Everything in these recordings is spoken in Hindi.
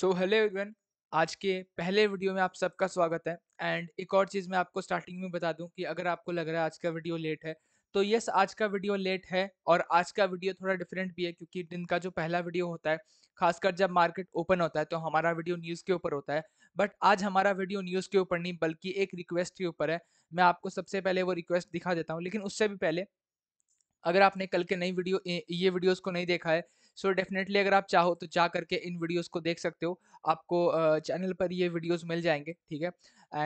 सो हेलो एवरीवन आज के पहले वीडियो में आप सबका स्वागत है एंड एक और चीज़ मैं आपको स्टार्टिंग में बता दूं कि अगर आपको लग रहा है आज का वीडियो लेट है तो यस आज का वीडियो लेट है और आज का वीडियो थोड़ा डिफरेंट भी है क्योंकि दिन का जो पहला वीडियो होता है खासकर जब मार्केट ओपन होता है तो हमारा वीडियो न्यूज़ के ऊपर होता है बट आज हमारा वीडियो न्यूज़ के ऊपर नहीं बल्कि एक रिक्वेस्ट के ऊपर है मैं आपको सबसे पहले वो रिक्वेस्ट दिखा देता हूँ लेकिन उससे भी पहले अगर आपने कल के नई वीडियो ये वीडियोस को नहीं देखा है सो so डेफिनेटली अगर आप चाहो तो जा करके इन वीडियोस को देख सकते हो आपको चैनल पर ये वीडियोस मिल जाएंगे ठीक है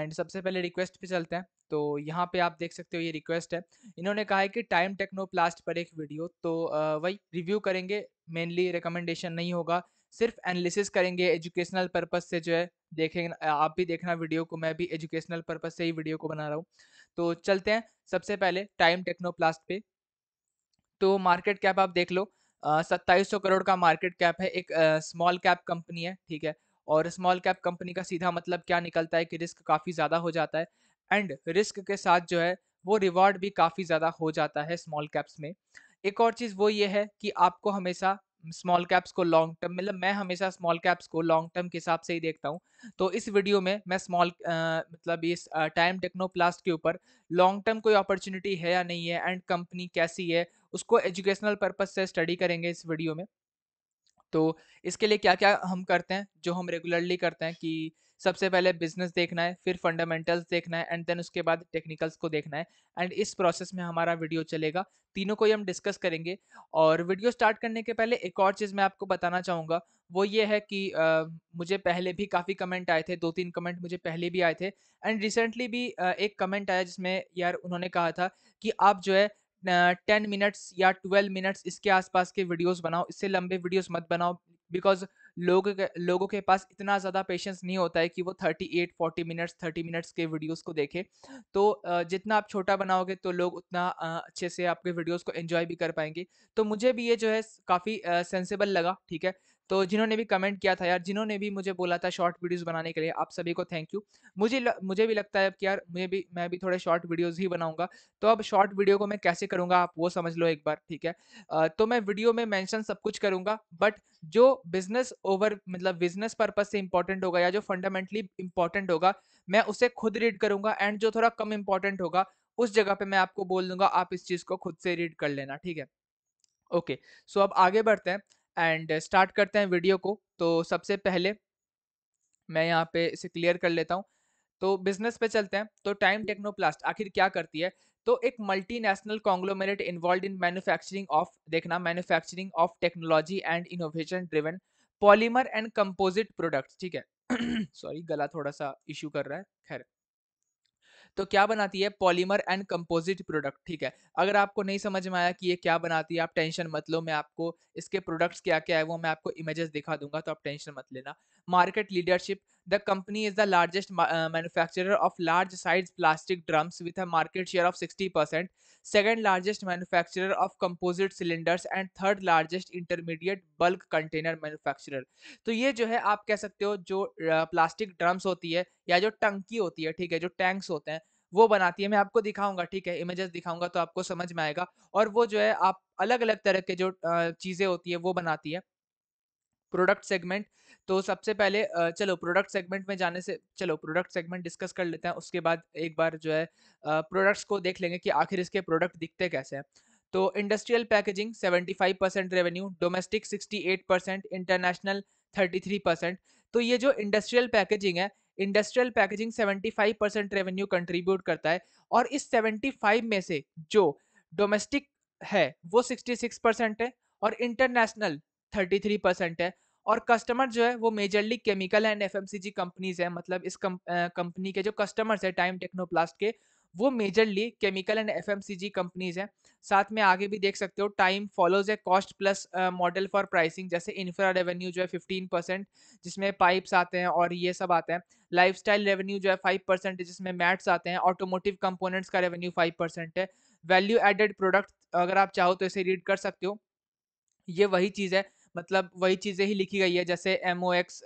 एंड सबसे पहले रिक्वेस्ट पे चलते हैं तो यहाँ पे आप देख सकते हो ये रिक्वेस्ट है इन्होंने कहा है कि टाइम टेक्नोप्लास्ट पर एक वीडियो तो वही रिव्यू करेंगे मेनली रिकमेंडेशन नहीं होगा सिर्फ एनालिसिस करेंगे एजुकेशनल पर्पज़ से जो है देखें आप भी देखना वीडियो को मैं भी एजुकेशनल पर्पज़ से ही वीडियो को बना रहा हूँ तो चलते हैं सबसे पहले टाइम टेक्नोप्लास्ट पे तो मार्केट कैप आप देख लो सत्ताईस सौ करोड़ का मार्केट कैप है एक स्मॉल कैप कंपनी है ठीक है और स्मॉल कैप कंपनी का सीधा मतलब क्या निकलता है कि रिस्क काफ़ी ज़्यादा हो जाता है एंड रिस्क के साथ जो है वो रिवॉर्ड भी काफ़ी ज़्यादा हो जाता है स्मॉल कैप्स में एक और चीज़ वो ये है कि आपको हमेशा स्मॉल कैप्स को लॉन्ग टर्म मतलब मैं हमेशा स्मॉल कैप्स को लॉन्ग टर्म के हिसाब से ही देखता हूँ तो इस वीडियो में मैं स्मॉल मतलब इस टाइम टेक्नोप्लास्ट के ऊपर लॉन्ग टर्म कोई अपॉर्चुनिटी है या नहीं है एंड कंपनी कैसी है उसको एजुकेशनल पर्पज से स्टडी करेंगे इस वीडियो में तो इसके लिए क्या क्या हम करते हैं जो हम रेगुलरली करते हैं कि सबसे पहले बिजनेस देखना है फिर फंडामेंटल्स देखना है एंड देन उसके बाद टेक्निकल्स को देखना है एंड इस प्रोसेस में हमारा वीडियो चलेगा तीनों को ही हम डिस्कस करेंगे और वीडियो स्टार्ट करने के पहले एक और चीज़ मैं आपको बताना चाहूँगा वो ये है कि आ, मुझे पहले भी काफ़ी कमेंट आए थे दो तीन कमेंट मुझे पहले भी आए थे एंड रिसेंटली भी आ, एक कमेंट आया जिसमें यार उन्होंने कहा था कि आप जो है टेन मिनट्स या ट्वेल्व मिनट्स इसके आसपास के वीडियोस बनाओ इससे लंबे वीडियोस मत बनाओ बिकॉज लोग लोगों के पास इतना ज़्यादा पेशेंस नहीं होता है कि वो thirty eight forty minutes thirty minutes के वीडियोस को देखे तो जितना आप छोटा बनाओगे तो लोग उतना अच्छे से आपके वीडियोस को एंजॉय भी कर पाएंगे तो मुझे भी ये जो है काफ़ी सेंसेबल लगा ठीक है तो जिन्होंने भी कमेंट किया था यार जिन्होंने भी मुझे बोला था शॉर्ट वीडियोस बनाने के लिए आप सभी को थैंक यू मुझे ल, मुझे भी लगता है कि यार मुझे भी मैं भी थोड़े शॉर्ट वीडियोस ही बनाऊंगा तो अब शॉर्ट वीडियो को मैं कैसे करूंगा आप वो समझ लो एक बार ठीक है तो मैं वीडियो में मैंशन सब कुछ करूंगा बट जो बिजनेस ओवर मतलब बिजनेस पर्पज से इंपॉर्टेंट होगा या जो फंडामेंटली इंपॉर्टेंट होगा मैं उसे खुद रीड करूंगा एंड जो थोड़ा कम इंपॉर्टेंट होगा उस जगह पे मैं आपको बोल दूंगा आप इस चीज़ को खुद से रीड कर लेना ठीक है ओके okay, सो so अब आगे बढ़ते हैं एंड स्टार्ट करते हैं वीडियो को तो सबसे पहले मैं यहाँ पे इसे क्लियर कर लेता हूँ तो बिजनेस पे चलते हैं तो टाइम टेक्नोप्लास्ट आखिर क्या करती है तो एक multinational conglomerate involve in manufacturing of देखना manufacturing of technology and innovation driven polymer and composite product ठीक है सॉरी गला थोड़ा सा इशू कर रहा है खैर तो क्या बनाती है पॉलीमर एंड कंपोजिट प्रोडक्ट ठीक है अगर आपको नहीं समझ में आया कि ये क्या बनाती है आप टेंशन मत लो मैं आपको इसके प्रोडक्ट्स क्या क्या है वो मैं आपको इमेजेस दिखा दूंगा तो आप टेंशन मत लेना market leadership the company is the largest manufacture of large size plastic drums with market share of sixty percent second largest manufacturer of composite cylinders and third largest intermediate bulk container manufacture तो ये जो है आप कह सकते हो जो प्लास्टिक ड्रम्स होती है या जो टंकी होती है ठीक है जो टैंक्स होते हैं वो बनाती है मैं आपको दिखाऊंगा ठीक है इमेजेस दिखाऊंगा तो आपको समझ में आएगा और वो जो है आप अलग अलग तरह के जो चीजें होती है वो बनाती है प्रोडक्ट सेगमेंट तो सबसे पहले चलो प्रोडक्ट सेगमेंट में जाने से चलो प्रोडक्ट सेगमेंट डिस्कस कर लेते हैं उसके बाद एक बार जो है प्रोडक्ट्स को देख लेंगे कि आखिर इसके प्रोडक्ट दिखते कैसे हैं तो industrial packaging 75 percent revenue domestic 68 percent international 33 percent तो ये जो इंडस्ट्रियल पैकेजिंग है industrial packaging 75 percent revenue contribute करता है और इस 75 में से जो डोमेस्टिक है वो 66 परसेंट है और इंटरनेशनल 33 परसेंट है और कस्टमर जो है वो majorly chemical and FMCG companies है मतलब इस कंपनी के जो कस्टमर्स है टाइम टेक्नोप्लास्ट के वो majorly chemical and FMCG companies हैं साथ में आगे भी देख सकते हो टाइम फॉलोज है cost plus model for pricing जैसे इन्फ्रा रेवेन्यू जो है फिफ्टीन परसेंट जिसमें पाइप्स आते हैं और ये सब आते हैं लाइफ स्टाइल रेवेन्यू जो है फाइव परसेंट है जिसमें मैट्स आते हैं ऑटोमोटिव कंपोनेंट्स का रेवेन्यू फाइव परसेंट है वैल्यू एडेड प्रोडक्ट अगर आप चाहो तो इसे रीड कर सकते हो ये वही चीज़ है मतलब वही चीज़ें ही लिखी गई है जैसे M O X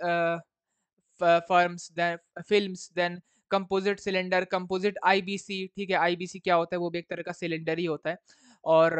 films then film then composite cylinder composite IBC ठीक है आईबीसी क्या होता है वो भी एक तरह का सिलेंडर ही होता है और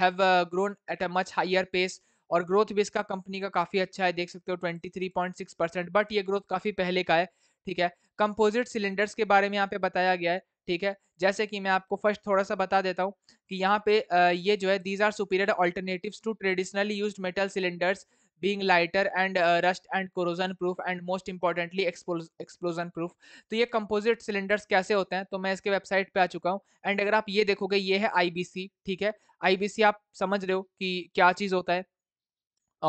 have grown at a much higher pace और ग्रोथ भी इसका कंपनी का काफ़ी अच्छा है देख सकते हो 23.6 परसेंट बट ये ग्रोथ काफ़ी पहले का है ठीक है कंपोजिट सिलेंडर्स के बारे में यहाँ पे बताया गया है ठीक है जैसे कि मैं आपको फर्स्ट थोड़ा सा बता देता हूँ कि यहाँ पे ये जो है these are superior alternatives to traditionally use metal cylinders being lighter and rust and corrosion proof and most importantly explosion proof तो ये कंपोजिट सिलेंडर्स कैसे होते हैं तो मैं इसके वेबसाइट पे आ चुका हूँ एंड अगर आप ये देखोगे ये है आईबीसी ठीक है आईबीसी आप समझ रहे हो कि क्या चीज़ होता है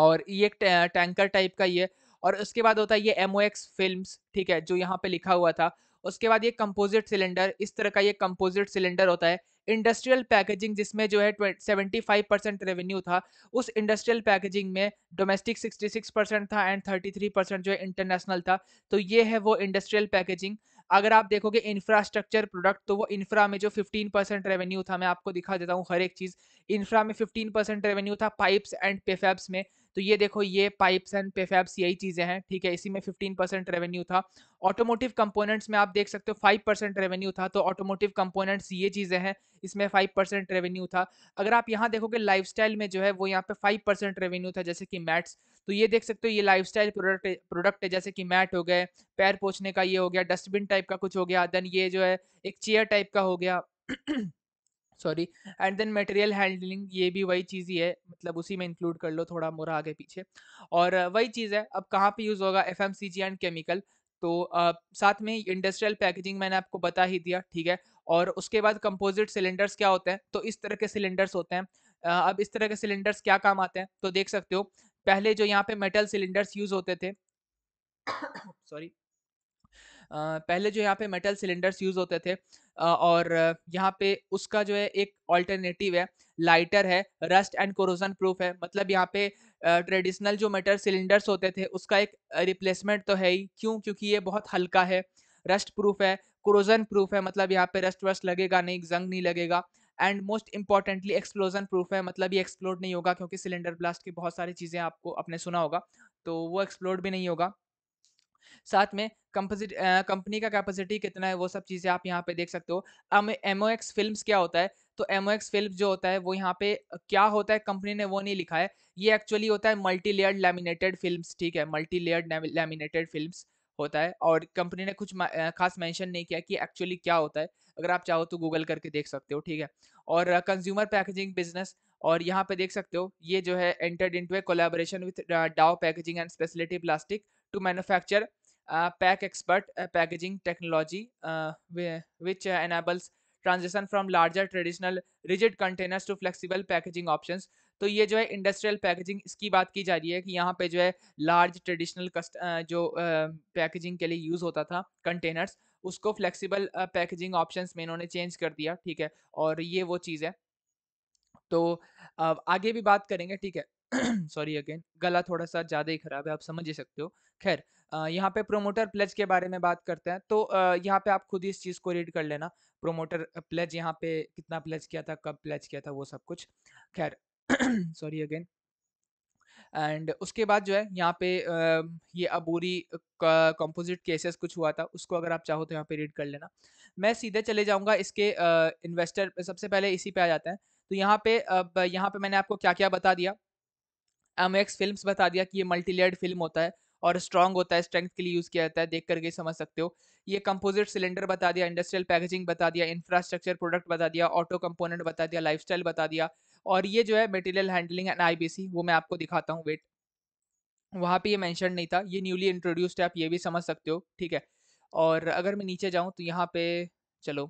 और ये एक टैंकर टाइप का ये और उसके बाद होता है ये एम ओ एक्स फिल्म ठीक है जो यहाँ पे लिखा हुआ था उसके बाद ये कंपोजिट सिलेंडर इस तरह का ये कंपोजिट सिलेंडर होता है इंडस्ट्रियल पैकेजिंग जिसमें जो है सेवेंटी फाइव परसेंट रेवेन्यू था उस इंडस्ट्रियल पैकेजिंग में डोमेस्टिक सिक्सटी सिक्स परसेंट था एंड थर्टी थ्री परसेंट जो है इंटरनेशनल था तो ये है वो इंडस्ट्रियल पैकेजिंग अगर आप देखोगे इंफ्रास्ट्रक्चर प्रोडक्ट तो वो इंफ्रा में जो 15 परसेंट रेवेन्यू था मैं आपको दिखा देता हूँ हर एक चीज़ इंफ्रा में 15 परसेंट रेवेन्यू था पाइप्स एंड पेफैब्स में तो ये देखो ये पाइप्स एंड पेफेब्स यही चीज़ें हैं ठीक है इसी में फिफ्टीन परसेंट रेवेन्यू था ऑटोमोटिव कंपोनेंट्स में आप देख सकते हो फाइव परसेंट रेवेन्यू था तो ऑटोमोटिव कंपोनेंट्स ये चीज़ें हैं इसमें फाइव परसेंट रेवेन्यू था अगर आप यहाँ देखोगे लाइफ में जो है वो यहाँ पे फाइव परसेंट रेवेन्यू था जैसे कि मैट्स तो ये देख सकते हो ये लाइफ स्टाइल प्रोडक्ट प्रोडक्ट है जैसे कि मैट हो गए पैर पोछने का ये हो गया डस्टबिन टाइप का कुछ हो गया देन ये जो है एक चेयर टाइप का हो गया sorry and then material handling ये भी वही चीज़ ही है मतलब उसी में इंक्लूड कर लो थोड़ा मोरा आगे पीछे और वही चीज़ है अब कहाँ पे यूज़ होगा एफ एंड केमिकल तो आ, साथ में इंडस्ट्रियल पैकेजिंग मैंने आपको बता ही दिया ठीक है और उसके बाद कंपोजिट सिलेंडर्स क्या होते हैं तो इस तरह के सिलेंडर्स होते हैं अब इस तरह के सिलेंडर्स क्या काम आते हैं तो देख सकते हो पहले जो यहाँ पे मेटल सिलेंडर्स यूज होते थे सॉरी पहले जो यहाँ पे मेटल सिलेंडर्स यूज़ होते थे और यहाँ पे उसका जो है एक ऑल्टरनेटिव है लाइटर है रस्ट एंड कोरोजन प्रूफ है मतलब यहाँ पे ट्रेडिशनल जो मेटल सिलेंडर्स होते थे उसका एक रिप्लेसमेंट तो है ही क्यों क्योंकि ये बहुत हल्का है रस्ट प्रूफ है क्रोजन प्रूफ है मतलब यहाँ पे रस्ट वस्ट लगेगा नहीं जंग नहीं लगेगा and most importantly explosion proof है मतलब ये एक्सप्लोड नहीं होगा क्योंकि सिलेंडर ब्लास्ट की बहुत सारी चीज़ें आपको अपने सुना होगा तो वो एक्सप्लोड भी नहीं होगा साथ में कंपोजिट कंपनी का कैपेसिटी कितना है वो सब चीज़ें आप यहाँ पे देख सकते हो एम ओ एक्स फिल्म क्या होता है तो एम ओ एक्स फिल्म जो होता है वो यहाँ पे क्या होता है कंपनी ने वो नहीं लिखा है ये एक्चुअली होता है मल्टी लेयर्ड लेमिनेटेड फिल्म ठीक है मल्टी लेयर्ड लेमिनेटेड फिल्म होता है और कंपनी ने कुछ खास मेंशन नहीं किया कि एक्चुअली क्या होता है अगर आप चाहो तो गूगल करके देख सकते हो ठीक है और कंज्यूमर पैकेजिंग बिजनेस और यहाँ पे देख सकते हो ये जो है entered into a collaboration with Dow packaging and speciality plastic to manufacture pack expert packaging technology which technology uh, which from larger traditional rigid containers to flexible packaging options तो ये जो है इंडस्ट्रियल पैकेजिंग इसकी बात की जा रही है कि यहाँ पे जो है लार्ज ट्रेडिशनल कस्ट जो पैकेजिंग uh, के लिए यूज़ होता था कंटेनर्स उसको फ्लेक्सिबल पैकेजिंग ऑप्शंस में इन्होंने चेंज कर दिया ठीक है और ये वो चीज़ है तो आगे भी बात करेंगे ठीक है सॉरी अगेन गला थोड़ा सा ज़्यादा ही ख़राब है आप समझ ही सकते हो खैर यहाँ पे प्रोमोटर प्लेज के बारे में बात करते हैं तो यहाँ पे आप खुद ही इस चीज़ को रीड कर लेना प्रोमोटर प्लेज यहाँ पे कितना प्लेज किया था कब प्लेज किया था वो सब कुछ खैर सॉरी अगेन एंड उसके बाद जो है यहाँ पे ये अबूरी कंपोजिट केसेस कुछ हुआ था उसको अगर आप चाहो तो यहाँ पे रीड कर लेना मैं सीधे चले जाऊँगा इसके इन्वेस्टर सबसे पहले इसी पे आ जाते हैं तो यहाँ पे अब यहाँ पे मैंने आपको क्या क्या बता दिया एम एक्स फिल्म बता दिया कि ये मल्टीलेयर्ड फिल्म होता है और स्ट्रॉन्ग होता है स्ट्रेंथ के लिए यूज़ किया जाता है देख करके समझ सकते हो ये कंपोजिट सिलेंडर बता दिया इंडस्ट्रियल पैकेजिंग बता दिया इंफ्रास्ट्रक्चर प्रोडक्ट बता दिया ऑटो कंपोनेंट बता दिया लाइफ बता दिया और ये जो है मटेरियल हैंडलिंग एंड आईबीसी वो मैं आपको दिखाता हूँ वेट वहाँ पे ये मेंशन नहीं था ये न्यूली इंट्रोड्यूस्ड है आप ये भी समझ सकते हो ठीक है और अगर मैं नीचे जाऊँ तो यहाँ पे चलो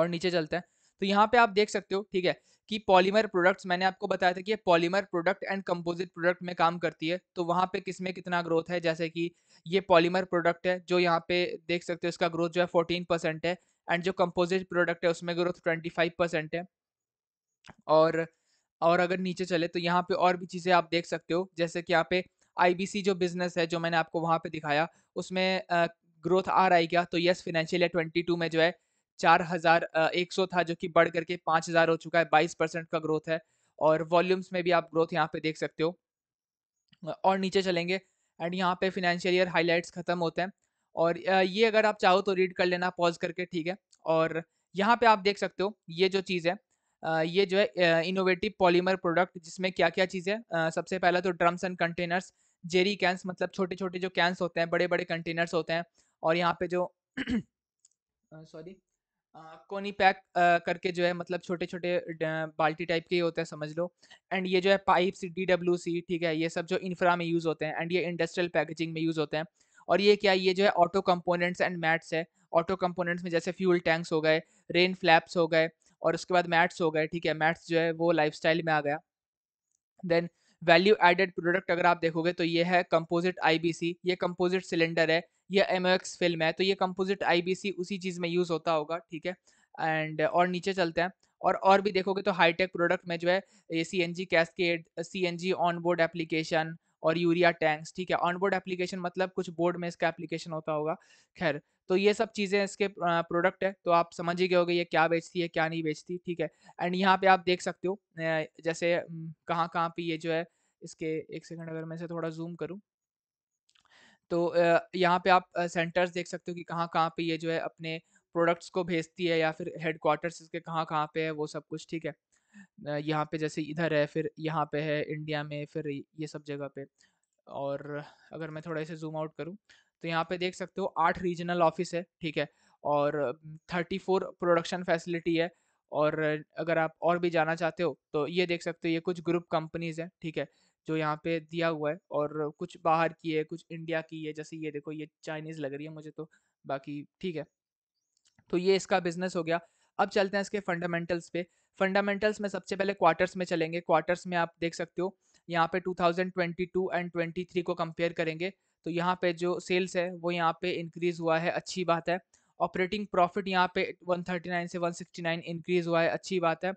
और नीचे चलते हैं तो यहाँ पे आप देख सकते हो ठीक है कि पॉलीमर प्रोडक्ट्स मैंने आपको बताया था कि polymer product and composite product में काम करती है तो वहाँ पे किस में कितना ग्रोथ है जैसे कि ये पॉलीमर प्रोडक्ट है जो यहाँ पे देख सकते हो इसका ग्रोथ जो है फोर्टीन परसेंट है एंड जो कंपोजिट प्रोडक्ट है उसमें ग्रोथ ट्वेंटी फाइव परसेंट है और और अगर नीचे चले तो यहाँ पे और भी चीज़ें आप देख सकते हो जैसे कि यहाँ पे आईबीसी जो बिजनेस है जो मैंने आपको वहाँ पे दिखाया उसमें ग्रोथ आ रहा है क्या तो यस फिनेंशियल ईयर 22 में जो है चार हजार एक सौ था जो कि बढ़ करके पाँच हजार हो चुका है बाईस परसेंट का ग्रोथ है और वॉल्यूम्स में भी आप ग्रोथ यहाँ पे देख सकते हो और नीचे चलेंगे एंड यहाँ पे फिनेंशियल ईयर हाईलाइट्स खत्म होते हैं और ये अगर आप चाहो तो रीड कर लेना पॉज करके ठीक है और यहाँ पे आप देख सकते हो ये जो चीज़ है ये जो है इनोवेटिव पॉलीमर प्रोडक्ट जिसमें क्या क्या चीज़ें सबसे पहला तो drums and containers jerry cans मतलब छोटे छोटे जो कैंस होते हैं बड़े बड़े कंटेनर्स होते हैं और यहाँ पे जो सॉरी कोनी पैक करके जो है मतलब छोटे छोटे बाल्टी टाइप के ही होते हैं समझ लो एंड ये जो है पाइप्स डी डब्ल्यू सी ठीक है ये सब जो इंफ्रा में यूज़ होते हैं एंड ये इंडस्ट्रियल पैकेजिंग में यूज़ होते हैं और ये क्या ये जो है ऑटो कंपोनेंट्स एंड मैट्स है ऑटो कंपोनेंट्स में जैसे फ्यूल टैंक्स हो गए रेन फ्लैप्स हो गए और उसके बाद मैट्स हो गए ठीक है मैट्स जो है वो लाइफ में आ गया देन वैल्यू एडेड प्रोडक्ट अगर आप देखोगे तो ये है कंपोजिट सी ये कंपोजिट सिलेंडर है ये एम फिल्म है तो ये कंपोजिट आई उसी चीज़ में यूज़ होता होगा ठीक है एंड और नीचे चलते हैं और और भी देखोगे तो हाईटेक प्रोडक्ट में जो है ये C N G cascade C N G on board application और यूरिया टैंक्स ठीक है ऑन बोर्ड एप्लीकेशन मतलब कुछ बोर्ड में इसका एप्लीकेशन होता होगा खैर तो ये सब चीज़ें इसके प्रोडक्ट है तो आप समझ ही गए होगे ये क्या बेचती है क्या नहीं बेचती ठीक है एंड यहाँ पे आप देख सकते हो जैसे कहाँ कहाँ पे ये जो है इसके एक सेकंड अगर मैं इसे थोड़ा जूम करूँ तो यहाँ पे आप सेंटर्स देख सकते हो कि कहाँ-कहाँ पे ये जो है अपने प्रोडक्ट्स को भेजती है या फिर क्वार्टर्स इसके कहाँ-कहाँ पे है वो सब कुछ, ठीक है। यहाँ पे जैसे इधर है, फिर यहाँ पे है इंडिया में, फिर ये सब जगह पे। और अगर मैं थोड़ा इसे ज़ूम आउट करूँ, तो यहाँ पे देख सकते हो आठ रीजनल ऑफ़िस है, ठीक है। और फोर प्रोडक्शन फैसिलिटी है और अगर आप और भी जाना चाहते हो, तो ये देख सकते हो ये कुछ ग्रुप कंपनीज़ हैं, ठीक है। जो यहाँ पे दिया हुआ है और कुछ बाहर की है कुछ इंडिया की है जैसे ये देखो ये चाइनीज़ लग रही है मुझे तो बाकी ठीक है तो ये इसका बिजनेस हो गया अब चलते हैं इसके फंडामेंटल्स पे फंडामेंटल्स में सबसे पहले क्वार्टर्स में चलेंगे क्वार्टर्स में आप देख सकते हो यहाँ पे 2022 एंड 23 को कंपेयर करेंगे तो यहाँ पे जो सेल्स है वो यहाँ पे इंक्रीज हुआ है अच्छी बात है ऑपरेटिंग प्रॉफिट यहाँ पे 139 से 169 इंक्रीज हुआ है अच्छी बात है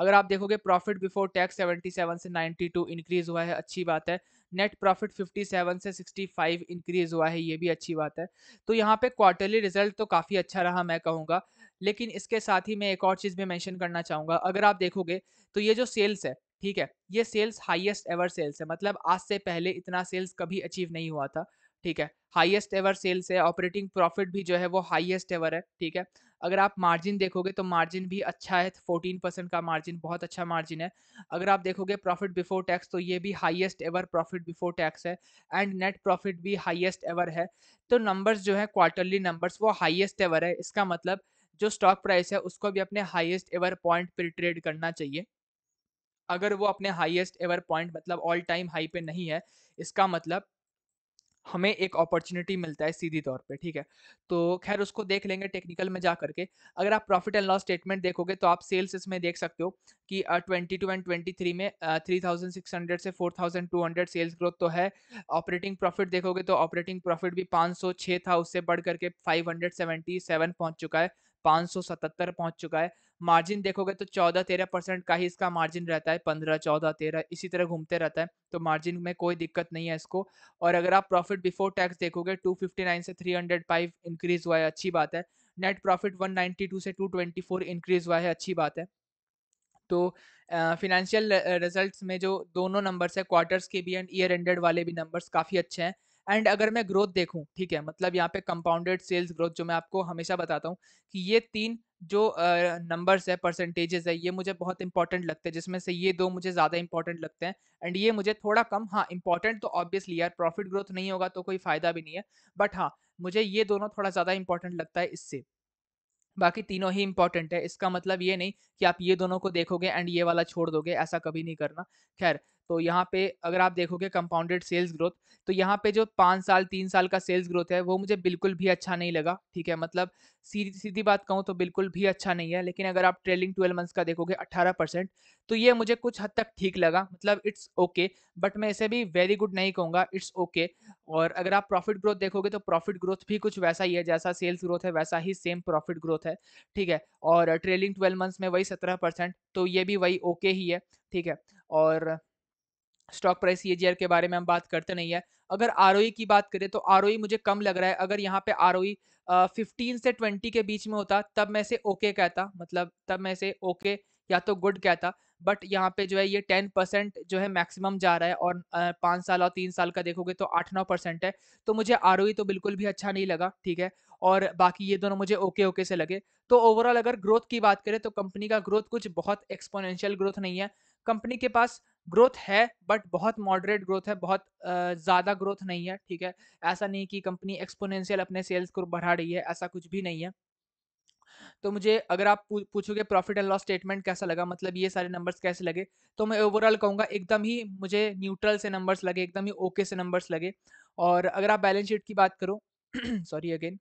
अगर आप देखोगे प्रॉफिट बिफोर टैक्स 77 से 92 इंक्रीज हुआ है अच्छी बात है नेट प्रॉफिट 57 से 65 इंक्रीज हुआ है ये भी अच्छी बात है तो यहाँ पे क्वार्टरली रिजल्ट तो काफ़ी अच्छा रहा मैं कहूँगा लेकिन इसके साथ ही मैं एक और चीज़ भी मैंशन करना चाहूँगा अगर आप देखोगे तो ये जो सेल्स है ठीक है ये सेल्स हाईएस्ट एवर सेल्स है मतलब आज से पहले इतना सेल्स कभी अचीव नहीं हुआ था ठीक है हाईएस्ट एवर सेल्स है ऑपरेटिंग प्रॉफिट भी जो है वो हाईएस्ट एवर है ठीक है अगर आप मार्जिन देखोगे तो मार्जिन भी अच्छा है फोर्टीन परसेंट का मार्जिन बहुत अच्छा मार्जिन है अगर आप देखोगे प्रॉफिट बिफोर टैक्स तो ये भी highest ever profit before tax है एंड नेट प्रॉफिट भी हाईएस्ट एवर है तो नंबर्स जो है क्वार्टरली नंबर्स वो हाईएस्ट एवर है इसका मतलब जो स्टॉक प्राइस है उसको भी अपने हाइएस्ट एवर पॉइंट पर ट्रेड करना चाहिए अगर वो अपने हाइएस्ट एवर पॉइंट मतलब ऑल टाइम हाई पे नहीं है इसका मतलब हमें एक अपॉर्चुनिटी मिलता है सीधी तौर पे ठीक है तो खैर उसको देख लेंगे टेक्निकल में जा करके अगर आप प्रॉफिट एंड लॉस स्टेटमेंट देखोगे तो आप सेल्स इसमें देख सकते हो कि twenty two and twenty three में थ्री थाउजेंड सिक्स हंड्रेड से four thousand two hundred sales growth तो है ऑपरेटिंग प्रॉफिट देखोगे तो ऑपरेटिंग प्रॉफिट भी पाँच सौ छः था उससे बढ़ करके फाइव हंड्रेड सेवेंटी सेवन पहुँच चुका है 577 पहुंच चुका है मार्जिन देखोगे तो 14-13 परसेंट का ही इसका मार्जिन रहता है 15-14-13 इसी तरह घूमते रहता है तो मार्जिन में कोई दिक्कत नहीं है इसको और अगर आप प्रॉफिट बिफोर टैक्स देखोगे 259 से 305 इंक्रीज हुआ है अच्छी बात है नेट प्रॉफिट 192 से 224 इंक्रीज हुआ है अच्छी बात है तो फिनेंशियल रिजल्ट रिजल्ट्स में जो दोनों नंबर्स है क्वार्टर्स के भी एंड ईयर एंडेड वाले भी नंबर्स काफ़ी अच्छे हैं एंड अगर मैं ग्रोथ देखूं ठीक है मतलब यहाँ पे कंपाउंडेड सेल्स ग्रोथ जो मैं आपको हमेशा बताता हूँ कि ये तीन जो नंबर्स uh, है परसेंटेजेस है ये मुझे बहुत इंपॉर्टेंट लगते हैं जिसमें से ये दो मुझे ज़्यादा इंपॉर्टेंट लगते हैं एंड ये मुझे थोड़ा कम हाँ इंपॉर्टेंट तो ऑब्वियसली यार प्रॉफिट ग्रोथ नहीं होगा तो कोई फ़ायदा भी नहीं है बट हाँ मुझे ये दोनों थोड़ा ज़्यादा इंपॉर्टेंट लगता है इससे बाकी तीनों ही इंपॉर्टेंट है इसका मतलब ये नहीं कि आप ये दोनों को देखोगे एंड ये वाला छोड़ दोगे ऐसा कभी नहीं करना खैर तो यहाँ पे अगर आप देखोगे कंपाउंडेड सेल्स ग्रोथ तो यहाँ पे जो पाँच साल तीन साल का सेल्स ग्रोथ है वो मुझे बिल्कुल भी अच्छा नहीं लगा ठीक है मतलब सीधी सीधी बात कहूँ तो बिल्कुल भी अच्छा नहीं है लेकिन अगर आप ट्रेलिंग ट्वेल्व मंथ्स का देखोगे अट्ठारह परसेंट तो ये मुझे कुछ हद तक ठीक लगा मतलब इट्स ओके बट मैं इसे भी वेरी गुड नहीं कहूँगा इट्स ओके और अगर आप प्रॉफिट ग्रोथ देखोगे तो प्रॉफिट ग्रोथ भी कुछ वैसा ही है जैसा सेल्स ग्रोथ है वैसा ही सेम प्रॉफिट ग्रोथ है ठीक है और ट्रेलिंग ट्वेल्व मंथ्स में वही सत्रह परसेंट तो ये भी वही ओके ही है ठीक है और स्टॉक प्राइस सी के बारे में हम बात करते नहीं है अगर आर e की बात करें तो आर e मुझे कम लग रहा है अगर यहाँ पे आर फिफ्टीन e, से ट्वेंटी के बीच में होता तब मैं इसे ओके कहता मतलब तब मैं इसे ओके या तो गुड कहता बट यहाँ पे जो है ये टेन परसेंट जो है मैक्सिमम जा रहा है और पाँच साल और तीन साल का देखोगे तो आठ नौ परसेंट है तो मुझे आर तो बिल्कुल भी अच्छा नहीं लगा ठीक है और बाकी ये दोनों मुझे ओके ओके से लगे तो ओवरऑल अगर ग्रोथ की बात करें तो कंपनी का ग्रोथ कुछ बहुत एक्सपोनेंशियल ग्रोथ नहीं है कंपनी के पास ग्रोथ है बट बहुत मॉडरेट ग्रोथ है बहुत ज़्यादा ग्रोथ नहीं है ठीक है ऐसा नहीं कि कंपनी एक्सपोनेंशियल अपने सेल्स को बढ़ा रही है ऐसा कुछ भी नहीं है तो मुझे अगर आप पूछोगे प्रॉफिट एंड लॉस स्टेटमेंट कैसा लगा मतलब ये सारे नंबर्स कैसे लगे तो मैं ओवरऑल कहूँगा एकदम ही मुझे न्यूट्रल से नंबर्स लगे एकदम ही ओके से नंबर्स लगे और अगर आप बैलेंस शीट की बात करो सॉरी अगेन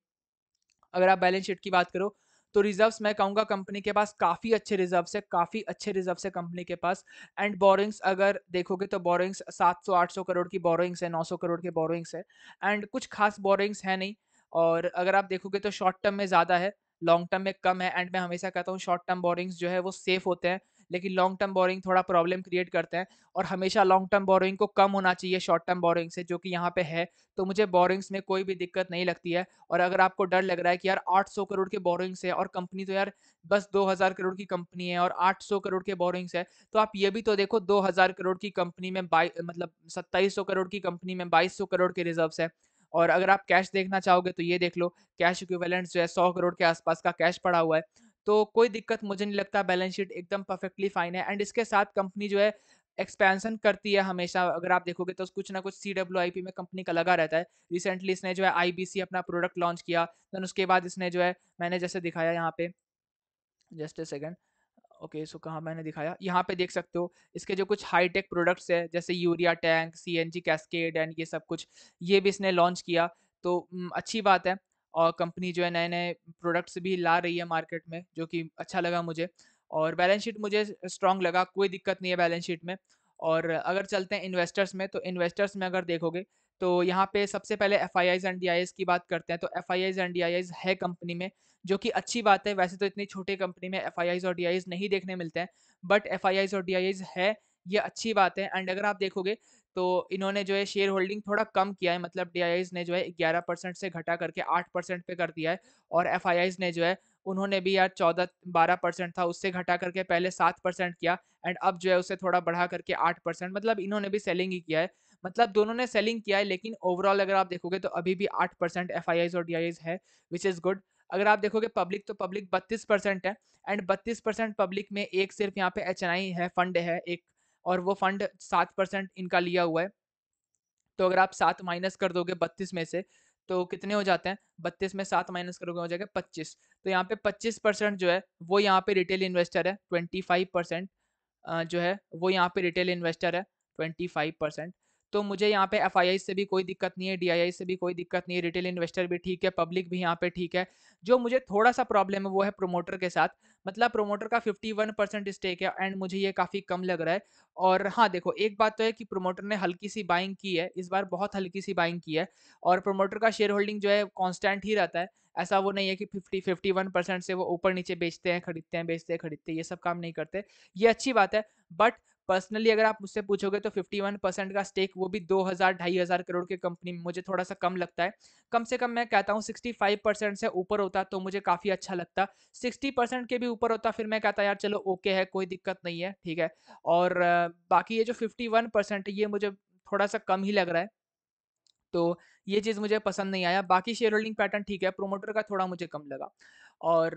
अगर आप बैलेंस शीट की बात करो तो रिजर्व्स मैं कहूँगा कंपनी के पास काफ़ी अच्छे रिजर्व्स है काफ़ी अच्छे रिजर्व्स है कंपनी के पास एंड बोरिंग्स अगर देखोगे तो बोरिंग्स 700-800 करोड़ की बोरिंग्स है 900 करोड़ के बोरिंग्स है एंड कुछ खास बोरिंग्स है नहीं और अगर आप देखोगे तो शॉर्ट टर्म में ज़्यादा है लॉन्ग टर्म में कम है एंड मैं हमेशा कहता हूँ शॉर्ट टर्म बोरिंग्स जो है वो सेफ होते हैं लेकिन लॉन्ग टर्म बोरिंग थोड़ा प्रॉब्लम क्रिएट करते हैं और हमेशा लॉन्ग टर्म बोरिंग को कम होना चाहिए शॉर्ट टर्म बोरिंग से जो कि यहाँ पे है तो मुझे बोरिंग्स में कोई भी दिक्कत नहीं लगती है और अगर आपको डर लग रहा है कि यार आठ करोड़ के बोरिंग्स है और कंपनी तो यार बस दो करोड़ की कंपनी है और आठ करोड़ के बोरिंग्स है तो आप ये भी तो देखो दो करोड़ की कंपनी में बाई मतलब सत्ताईस करोड़ की कंपनी में बाईस करोड़ के रिजर्व है और अगर आप कैश देखना चाहोगे तो ये देख लो कैश इक्विवेलेंट जो है सौ करोड़ के आसपास का कैश पड़ा हुआ है तो कोई दिक्कत मुझे नहीं लगता बैलेंस शीट एकदम परफेक्टली फाइन है एंड इसके साथ कंपनी जो है एक्सपेंशन करती है हमेशा अगर आप देखोगे तो कुछ ना कुछ सी डब्ल्यू आई पी में कंपनी का लगा रहता है रिसेंटली इसने जो है आई बी सी अपना प्रोडक्ट लॉन्च किया देन उसके बाद इसने जो है मैंने जैसे दिखाया यहाँ पे just a second okay so कहाँ मैंने दिखाया यहाँ पे देख सकते हो इसके जो कुछ हाई टेक प्रोडक्ट्स है जैसे urea tank C N G cascade and ये सब कुछ ये भी इसने लॉन्च किया तो अच्छी बात है और कंपनी जो है नए नए प्रोडक्ट्स भी ला रही है मार्केट में जो कि अच्छा लगा मुझे और बैलेंस शीट मुझे स्ट्रांग लगा कोई दिक्कत नहीं है बैलेंस शीट में और अगर चलते हैं इन्वेस्टर्स में तो इन्वेस्टर्स में अगर देखोगे तो यहाँ पे सबसे पहले F I Is and D I की बात करते हैं तो F I Is and D I है कंपनी में जो कि अच्छी बात है वैसे तो इतनी छोटी कंपनी में एफ आई और डी आई नहीं देखने मिलते हैं बट एफ आई आईज और डी आई है ये अच्छी बात है एंड अगर आप देखोगे तो इन्होंने जो है शेयर होल्डिंग थोड़ा कम किया है मतलब डी ने जो है ग्यारह परसेंट से घटा करके आठ परसेंट पे कर दिया है और एफ ने जो है उन्होंने भी यार चौदह बारह परसेंट था उससे घटा करके पहले सात परसेंट किया एंड अब जो है उसे थोड़ा बढ़ा करके आठ परसेंट मतलब इन्होंने भी सेलिंग ही किया है मतलब दोनों ने सेलिंग किया है लेकिन ओवरऑल अगर आप देखोगे तो अभी भी आठ परसेंट एफ और डी है विच इज़ गुड अगर आप देखोगे पब्लिक तो पब्लिक बत्तीस परसेंट है एंड बत्तीस परसेंट पब्लिक में एक सिर्फ यहाँ पे एच है फंड है एक और वो फंड सात परसेंट इनका लिया हुआ है तो अगर आप सात माइनस कर दोगे बत्तीस में से तो कितने हो जाते हैं बत्तीस में सात माइनस करोगे हो जाएगा पच्चीस तो यहाँ पे पच्चीस परसेंट जो है वो यहाँ पे रिटेल इन्वेस्टर है ट्वेंटी फाइव परसेंट जो है वो यहाँ पे रिटेल इन्वेस्टर है ट्वेंटी फाइव परसेंट तो मुझे यहाँ पे एफ से भी कोई दिक्कत नहीं है डी से भी कोई दिक्कत नहीं है रिटेल इन्वेस्टर भी ठीक है पब्लिक भी यहाँ पे ठीक है जो मुझे थोड़ा सा प्रॉब्लम है वो है प्रोमोटर के साथ मतलब प्रोमोटर का 51 परसेंट स्टेक है एंड मुझे ये काफ़ी कम लग रहा है और हाँ देखो एक बात तो है कि प्रोमोटर ने हल्की सी बाइंग की है इस बार बहुत हल्की सी बाइंग की है और प्रोमोटर का शेयर होल्डिंग जो है कॉन्स्टेंट ही रहता है ऐसा वो नहीं है कि फिफ्टी फिफ्टी वन परसेंट से वो ऊपर नीचे बेचते हैं खरीदते हैं बेचते हैं खरीदते हैं ये सब काम नहीं करते ये अच्छी बात है बट पर्सनली अगर आप मुझसे पूछोगे तो 51 परसेंट का स्टेक वो भी 2000 ढाई हज़ार करोड़ के कंपनी में मुझे थोड़ा सा कम लगता है कम से कम मैं कहता हूँ 65 परसेंट से ऊपर होता तो मुझे काफ़ी अच्छा लगता 60 परसेंट के भी ऊपर होता फिर मैं कहता यार चलो ओके है कोई दिक्कत नहीं है ठीक है और बाकी ये जो फिफ्टी परसेंट ये मुझे थोड़ा सा कम ही लग रहा है तो ये चीज़ मुझे पसंद नहीं आया बाकी शेयर होल्डिंग पैटर्न ठीक है प्रोमोटर का थोड़ा मुझे कम लगा और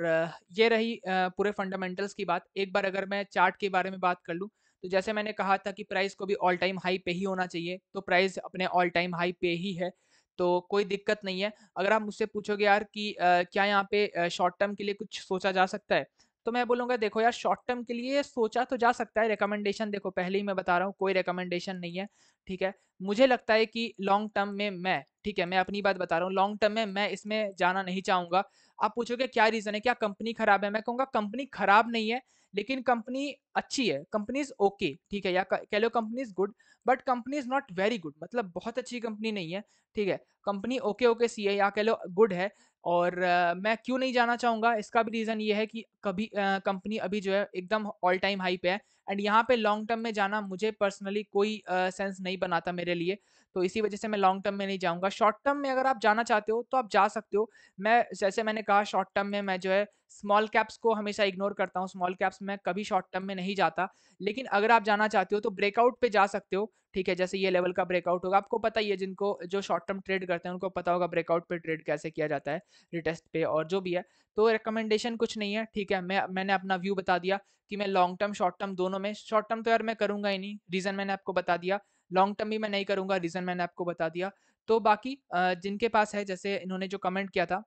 ये रही पूरे फंडामेंटल्स की बात एक बार अगर मैं चार्ट के बारे में बात कर लूँ तो जैसे मैंने कहा था कि प्राइस को भी ऑल टाइम हाई पे ही होना चाहिए तो प्राइस अपने ऑल टाइम हाई पे ही है तो कोई दिक्कत नहीं है अगर आप मुझसे पूछोगे यार कि आ, क्या यहाँ पे शॉर्ट टर्म के लिए कुछ सोचा जा सकता है तो मैं बोलूँगा देखो यार शॉर्ट टर्म के लिए सोचा तो जा सकता है रिकमेंडेशन देखो पहले ही मैं बता रहा हूँ कोई रिकमेंडेशन नहीं है ठीक है मुझे लगता है कि लॉन्ग टर्म में मैं ठीक है मैं अपनी बात बता रहा हूँ लॉन्ग टर्म में मैं इसमें जाना नहीं चाहूँगा आप पूछोगे क्या रीज़न है क्या कंपनी खराब है मैं कहूँगा कंपनी खराब नहीं है लेकिन कंपनी अच्छी है कंपनी इज ओके ठीक है या कह लो company is good but company is not very good मतलब बहुत अच्छी कंपनी नहीं है ठीक है कंपनी ओके ओके सी है या कह लो गुड है और uh, मैं क्यों नहीं जाना चाहूँगा इसका भी रीज़न ये है कि कभी कंपनी अभी जो है एकदम ऑल टाइम हाई पे है एंड यहाँ पे लॉन्ग टर्म में जाना मुझे पर्सनली कोई सेंस नहीं बनाता मेरे लिए तो इसी वजह से मैं लॉन्ग टर्म में नहीं जाऊंगा शॉर्ट टर्म में अगर आप जाना चाहते हो तो आप जा सकते हो मैं जैसे मैंने कहा शॉर्ट टर्म में मैं जो है स्मॉल कैप्स को हमेशा इग्नोर करता हूँ स्मॉल कैप्स में कभी शॉर्ट टर्म में नहीं जाता लेकिन अगर आप जाना चाहते हो तो ब्रेकआउट पे जा सकते हो ठीक है जैसे ये लेवल का ब्रेकआउट होगा आपको पता ही है जिनको जो शॉर्ट टर्म ट्रेड करते हैं उनको पता होगा ब्रेकआउट पे ट्रेड कैसे किया जाता है रिटेस्ट पे और जो भी है तो रिकमेंडेशन कुछ नहीं है ठीक है मैं मैंने अपना व्यू बता दिया कि मैं लॉन्ग टर्म शॉर्ट टर्म दोनों में शॉर्ट टर्म तो यार मैं करूंगा ही नहीं रीज़न मैंने आपको बता दिया लॉन्ग टर्म भी मैं नहीं करूंगा रीजन मैंने आपको बता दिया तो बाकी जिनके पास है जैसे इन्होंने जो कमेंट किया था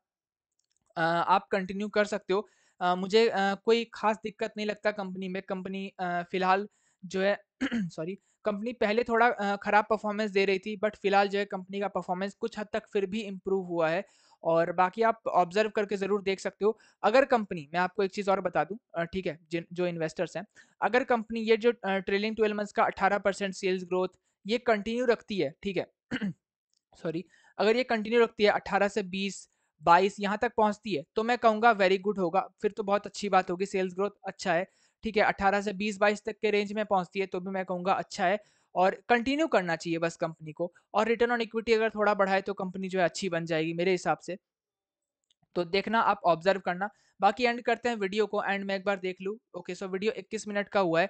आप कंटिन्यू कर सकते हो मुझे कोई खास दिक्कत नहीं लगता कंपनी में कंपनी फिलहाल जो है सॉरी कंपनी पहले थोड़ा ख़राब परफॉर्मेंस दे रही थी बट फिलहाल जो है कंपनी का परफॉर्मेंस कुछ हद तक फिर भी इम्प्रूव हुआ है और बाकी आप ऑब्जर्व करके ज़रूर देख सकते हो अगर कंपनी मैं आपको एक चीज़ और बता दूं ठीक है जिन जो इन्वेस्टर्स हैं अगर कंपनी ये जो ट्रेलिंग ट्वेल्व मंथ्स का 18 परसेंट सेल्स ग्रोथ ये कंटिन्यू रखती है ठीक है सॉरी अगर ये कंटिन्यू रखती है अट्ठारह से बीस बाईस यहाँ तक पहुँचती है तो मैं कहूँगा वेरी गुड होगा फिर तो बहुत अच्छी बात होगी सेल्स ग्रोथ अच्छा है ठीक है अट्ठारह से बीस बाईस तक के रेंज में पहुँचती है तो भी मैं कहूँगा अच्छा है और कंटिन्यू करना चाहिए बस कंपनी को और रिटर्न ऑन इक्विटी अगर थोड़ा बढ़ाए तो कंपनी जो है अच्छी बन जाएगी मेरे हिसाब से तो देखना आप ऑब्जर्व करना बाकी एंड करते हैं वीडियो को एंड मैं एक बार देख लूँ ओके सो वीडियो 21 मिनट का हुआ है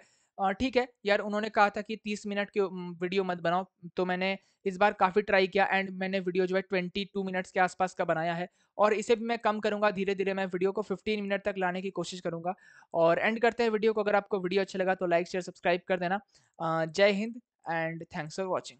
ठीक है यार उन्होंने कहा था कि तीस मिनट की वीडियो मत बनाओ तो मैंने इस बार काफ़ी ट्राई किया एंड मैंने वीडियो जो है ट्वेंटी टू मिनट्स के आसपास का बनाया है और इसे भी मैं कम करूँगा धीरे धीरे मैं वीडियो को फिफ्टीन मिनट तक लाने की कोशिश करूँगा और एंड करते हैं वीडियो को अगर आपको वीडियो अच्छा लगा तो लाइक शेयर सब्सक्राइब कर देना जय हिंद एंड थैंक्स फॉर वॉचिंग